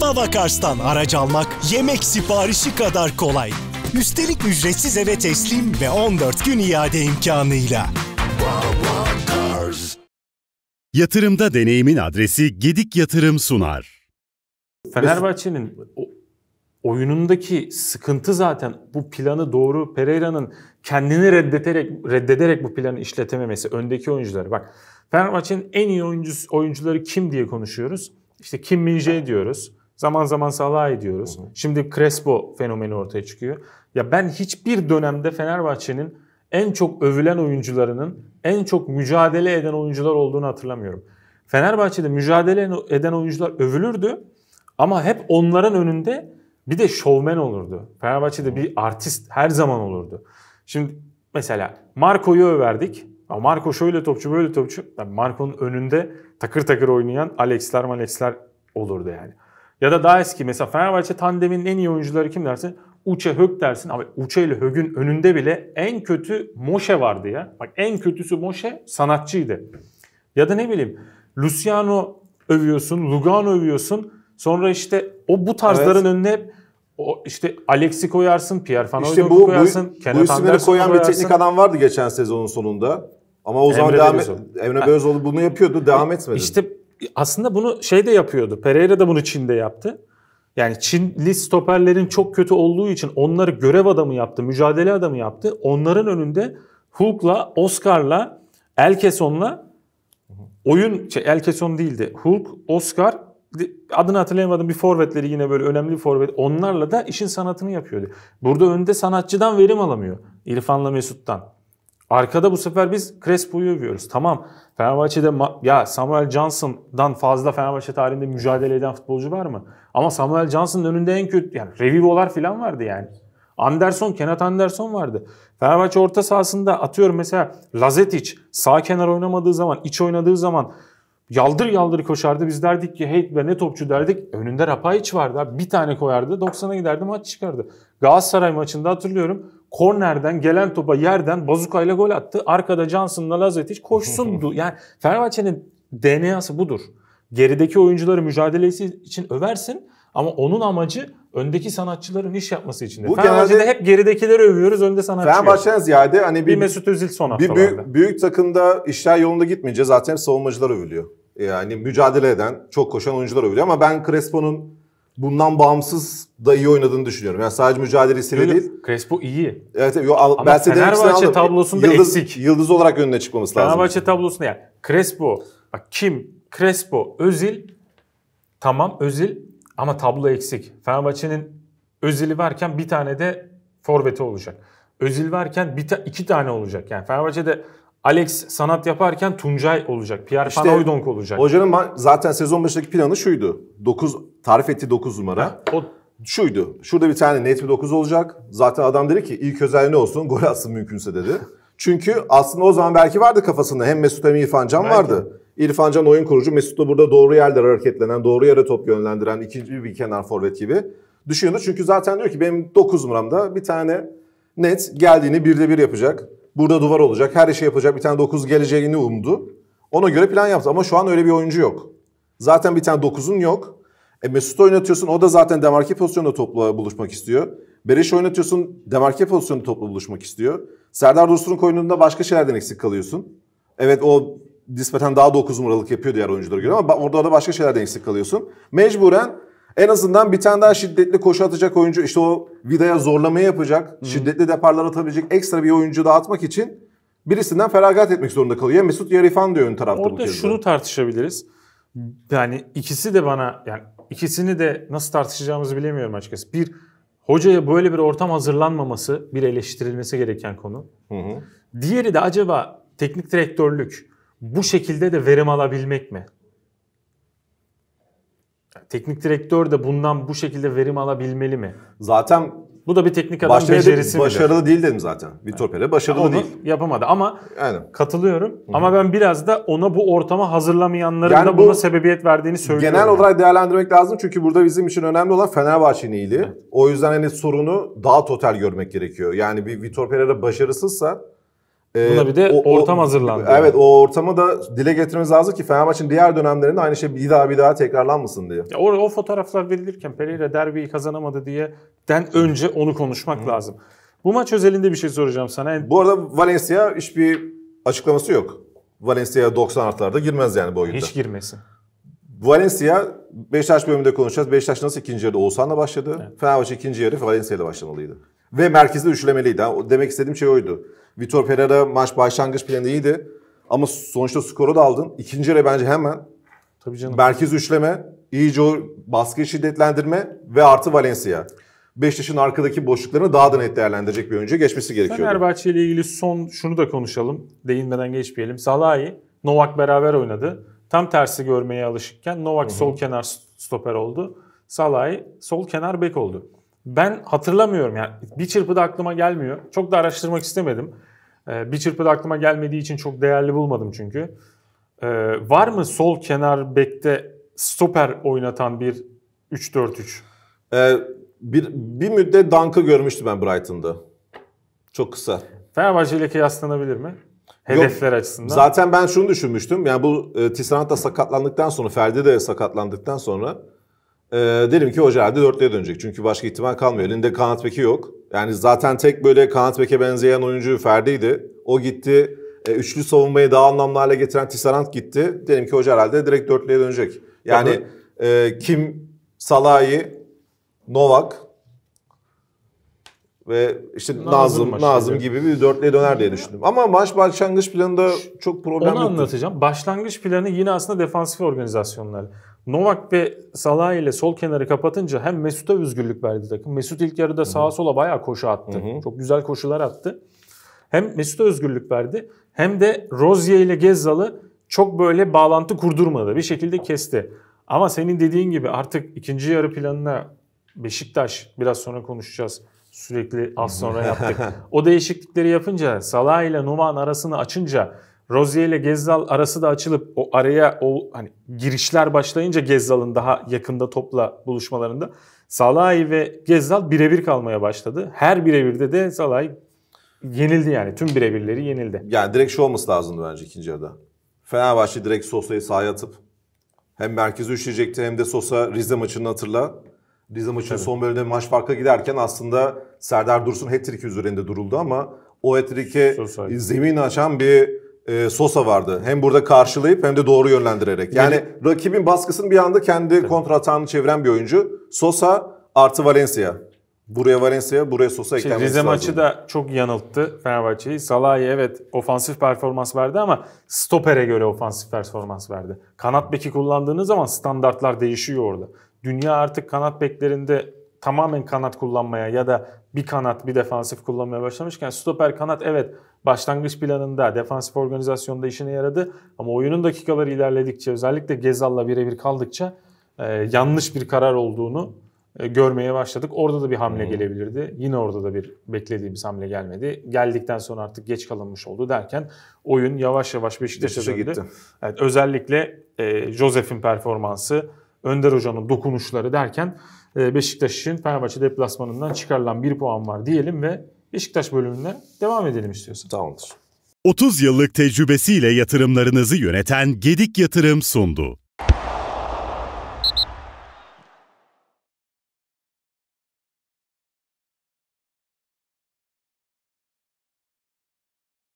Baba aracı almak yemek siparişi kadar kolay. Üstelik ücretsiz eve teslim ve 14 gün iade imkanıyla. Yatırımda deneyimin adresi Gedik Yatırım sunar. Fenerbahçe'nin oyunundaki sıkıntı zaten bu planı doğru Pereira'nın kendini reddeterek reddederek bu planı işletememesi öndeki oyuncuları. Bak Fenerbahçe'nin en iyi oyuncusu, oyuncuları kim diye konuşuyoruz. İşte Kim Minje diyoruz. Zaman zaman Salah ediyoruz. Hı hı. Şimdi Crespo fenomeni ortaya çıkıyor. Ya ben hiçbir dönemde Fenerbahçe'nin en çok övülen oyuncularının en çok mücadele eden oyuncular olduğunu hatırlamıyorum. Fenerbahçe'de mücadele eden oyuncular övülürdü ama hep onların önünde bir de şovmen olurdu. Fenerbahçe'de bir artist her zaman olurdu. Şimdi mesela Marco'yu överdik. Ama Marco şöyle topçu böyle topçu. Marco'nun önünde takır takır oynayan Alex'ler Alexler olurdu yani. Ya da daha eski mesela Fenerbahçe tandeminin en iyi oyuncuları kim dersin? Uçe Hög dersin. Abi Uçe ile Hög'ün önünde bile en kötü Moşe vardı ya. Bak en kötüsü Moşe sanatçıydı. Ya da ne bileyim Luciano övüyorsun, Lugano övüyorsun. Sonra işte o bu tarzların evet. önüne hep o işte Alex'i koyarsın, Pierre Van işte bu, koyarsın, bu, Kenneth bu isimleri koyan koyarsın. bir teknik adam vardı geçen sezonun sonunda. Ama o zaman Emre devam et, Emre Belözoğlu bunu yapıyordu, devam etmedi. İşte aslında bunu şey de yapıyordu. Pereira da bunu Çin'de yaptı. Yani Çinli stoperlerin çok kötü olduğu için onları görev adamı yaptı, mücadele adamı yaptı. Onların önünde Hulk'la, Oscar'la, Elkeson'la oyun, şey Elkeson değildi. Hulk, Oscar, adını hatırlayamadım bir forvetleri yine böyle önemli bir forvet. Onlarla da işin sanatını yapıyordu. Burada önde sanatçıdan verim alamıyor. İrfan'la Mesut'tan. Arkada bu sefer biz Crespo'yu övüyoruz. Tamam Fenerbahçe'de ya Samuel Johnson'dan fazla Fenerbahçe tarihinde mücadele eden futbolcu var mı? Ama Samuel Johnson'ın önünde en kötü yani Revivo'lar falan vardı yani. Anderson, Kenat Anderson vardı. Fenerbahçe orta sahasında atıyorum mesela Lazetic sağ kenar oynamadığı zaman, iç oynadığı zaman yaldır yaldır koşardı. Biz derdik ki hey ve ne topçu derdik. Önünde Rapayiç vardı. Bir tane koyardı. 90'a giderdi maç çıkardı. Galatasaray maçında hatırlıyorum kornerden gelen topa yerden bazukayla gol attı. Arkada Johnson'la Lazetic koşsundu. yani Fenerbahçe'nin DNA'sı budur. Gerideki oyuncuları mücadelesi için översin ama onun amacı öndeki sanatçıların iş yapması içindir. Bu Fenerbahçe'de genelde, hep geridekileri övüyoruz, önde sanatçı. Fenerbahçe'den ziyade hani bir, bir Mesut Özil son haftalarda. Bir büyük, büyük takımda işler yolunda gitmeyince zaten hep savunmacılar övülüyor. Yani mücadele eden, çok koşan oyuncular övülüyor ama ben Crespo'nun bundan bağımsız da iyi oynadığını düşünüyorum. Yani sadece mücadelesiyle Öyle, değil. Crespo iyi. Evet, yo, Ama ben Fenerbahçe tablosunda yıldız, eksik. Yıldız olarak önüne çıkmamız lazım. Fenerbahçe tablosunda yani Crespo, bak kim, Crespo, Özil tamam Özil ama tablo eksik. Fenerbahçe'nin Özil'i varken bir tane de forveti olacak. Özil varken bir ta- iki tane olacak. Yani Fenerbahçe'de Alex sanat yaparken Tuncay olacak. Pierre işte, Van olacak. Hocanın zaten sezon başındaki planı şuydu. 9 tarif etti 9 numara. Ha, o şuydu. Şurada bir tane net bir 9 olacak. Zaten adam dedi ki ilk özelliği ne olsun? Gol atsın mümkünse dedi. Çünkü aslında o zaman belki vardı kafasında hem Mesut hem İrfan Can belki. vardı. İrfan Can oyun kurucu. Mesut da burada doğru yerlere hareketlenen, doğru yere top yönlendiren ikinci bir kenar forvet gibi düşünüyordu. Çünkü zaten diyor ki benim 9 numaramda bir tane net geldiğini birde bir yapacak. Burada duvar olacak. Her işi yapacak. Bir tane 9 geleceğini umdu. Ona göre plan yaptı. Ama şu an öyle bir oyuncu yok. Zaten bir tane 9'un yok. E Mesut'u oynatıyorsun. O da zaten demarke pozisyonda topla buluşmak istiyor. Bereş oynatıyorsun. Demarke pozisyonda topla buluşmak istiyor. Serdar Dursun'un oyununda başka şeylerden eksik kalıyorsun. Evet o nispeten daha 9 numaralık yapıyor diğer oyunculara göre ama orada da başka şeylerden eksik kalıyorsun. Mecburen en azından bir tane daha şiddetli koşu atacak oyuncu işte o vidaya zorlamayı yapacak, Hı-hı. şiddetli deparlar atabilecek ekstra bir oyuncu dağıtmak için birisinden feragat etmek zorunda kalıyor. Ya Mesut ya Rifan diyor ön tarafta Orada bu kez. şunu tartışabiliriz. Yani ikisi de bana yani ikisini de nasıl tartışacağımızı bilemiyorum açıkçası. Bir hocaya böyle bir ortam hazırlanmaması bir eleştirilmesi gereken konu. Hı hı. Diğeri de acaba teknik direktörlük bu şekilde de verim alabilmek mi? Teknik direktör de bundan bu şekilde verim alabilmeli mi? Zaten bu da bir teknik adam becerisi Başarılı değil dedim zaten. Vitor evet. başarılı Onu değil. yapamadı ama Aynen. katılıyorum. Hı-hı. Ama ben biraz da ona bu ortama hazırlamayanların yani da buna bu, sebebiyet verdiğini söylüyorum. Genel yani. olarak değerlendirmek lazım çünkü burada bizim için önemli olan Fenerbahçe'nin iyiliği. Evet. O yüzden hani sorunu daha total görmek gerekiyor. Yani bir Vitor Pereira başarısızsa ee, Buna bir de o, ortam o, hazırlandı. Evet yani. o ortamı da dile getirmemiz lazım ki Fenerbahçe'nin diğer dönemlerinde aynı şey bir daha bir daha tekrarlanmasın diye. Ya o, o fotoğraflar verilirken Pereira derbiyi kazanamadı diye den önce onu konuşmak Hı. lazım. Bu maç özelinde bir şey soracağım sana. Yani... Bu arada Valencia hiçbir açıklaması yok. Valencia 90 artılarda girmez yani bu oyunda. Hiç girmesin. Valencia Beşiktaş bölümünde konuşacağız. Beşiktaş nasıl ikinci yarıda Oğuzhan'la başladı. Evet. Fenerbahçe ikinci yarı Valencia ile başlamalıydı. Ve merkezde üçlemeliydi. O demek istediğim şey oydu. Vitor Pereira maç başlangıç planı iyiydi. Ama sonuçta skoru da aldın. İkinci yarı bence hemen Tabii canım. merkez üçleme, iyice o baskı şiddetlendirme ve artı Valencia. Beşiktaş'ın arkadaki boşluklarını daha da net değerlendirecek bir oyuncu geçmesi gerekiyor. Fenerbahçe ile ilgili son şunu da konuşalım. Değinmeden geçmeyelim. Salahi, Novak beraber oynadı. Tam tersi görmeye alışıkken Novak Hı-hı. sol kenar stoper oldu. Salahi sol kenar bek oldu. Ben hatırlamıyorum yani bir çırpıda aklıma gelmiyor. Çok da araştırmak istemedim. Ee, bir çırpıda aklıma gelmediği için çok değerli bulmadım çünkü. Ee, var mı sol kenar bekte stoper oynatan bir 3-4-3? Ee, bir, bir müddet Dunk'ı görmüştüm ben Brighton'da. Çok kısa. Fenerbahçe ile kıyaslanabilir mi? Hedefler Yok, açısından. Zaten ben şunu düşünmüştüm. Yani bu e, Tisserant da sakatlandıktan sonra, Ferdi de sakatlandıktan sonra e, derim ki hoca herhalde dörtlüye dönecek. Çünkü başka ihtimal kalmıyor. Elinde kanat beki yok. Yani zaten tek böyle kanat beke benzeyen oyuncu Ferdi'ydi. O gitti. E, üçlü savunmayı daha anlamlı hale getiren Tisarant gitti. Derim ki hoca herhalde direkt dörtlüye dönecek. Yani e, kim Salah'ı, Novak, ve işte Nazım, Nazım, Nazım gibi bir dörtlüye döner diye düşündüm. Ama maç başlangıç planında çok problem Onu yoktu. anlatacağım. Başlangıç planı yine aslında defansif organizasyonlar. Novak ve Salah ile sol kenarı kapatınca hem Mesut'a özgürlük verdi takım. Mesut ilk yarıda sağa sola bayağı koşu attı. Hı hı. Çok güzel koşular attı. Hem Mesut'a özgürlük verdi hem de Rozier ile Gezzal'ı çok böyle bağlantı kurdurmadı. Bir şekilde kesti. Ama senin dediğin gibi artık ikinci yarı planına Beşiktaş biraz sonra konuşacağız sürekli az sonra yaptık. o değişiklikleri yapınca Salah ile Numan arasını açınca Rozier ile Gezzal arası da açılıp o araya o hani girişler başlayınca Gezzal'ın daha yakında topla buluşmalarında Salahi ve Gezzal birebir kalmaya başladı. Her birebirde de Salahi yenildi yani. Tüm birebirleri yenildi. Yani direkt şu olması lazımdı bence ikinci yarıda. Fenerbahçe direkt Sosa'yı sahaya atıp hem merkezi üçleyecekti hem de Sosa Rize maçını hatırla. Rize maçının Tabii. son bölümde maç farka giderken aslında Serdar Dursun hat-trick üzerinde duruldu ama o hat-trick'e zemin açan bir e, Sosa vardı. Hem burada karşılayıp hem de doğru yönlendirerek. Yani Benim... rakibin baskısını bir anda kendi evet. kontra çeviren bir oyuncu. Sosa artı Valencia. Buraya Valencia, buraya Sosa şey, eklenmesi Rize maçı da çok yanılttı Fenerbahçe'yi. Salahi evet ofansif performans verdi ama stopere göre ofansif performans verdi. Kanat beki kullandığınız zaman standartlar değişiyor orada dünya artık kanat beklerinde tamamen kanat kullanmaya ya da bir kanat bir defansif kullanmaya başlamışken stoper kanat evet başlangıç planında defansif organizasyonda işine yaradı ama oyunun dakikaları ilerledikçe özellikle Gezal'la birebir kaldıkça e, yanlış bir karar olduğunu e, görmeye başladık. Orada da bir hamle hmm. gelebilirdi. Yine orada da bir beklediğimiz hamle gelmedi. Geldikten sonra artık geç kalınmış oldu derken oyun yavaş yavaş Beşiktaş'a döndü. Gitti. Evet, özellikle e, Josef'in performansı Önder Hoca'nın dokunuşları derken e, Beşiktaş'ın Fenerbahçe deplasmanından çıkarılan bir puan var diyelim ve Beşiktaş bölümüne devam edelim istiyorsan. Tamamdır. 30 yıllık tecrübesiyle yatırımlarınızı yöneten Gedik Yatırım sundu.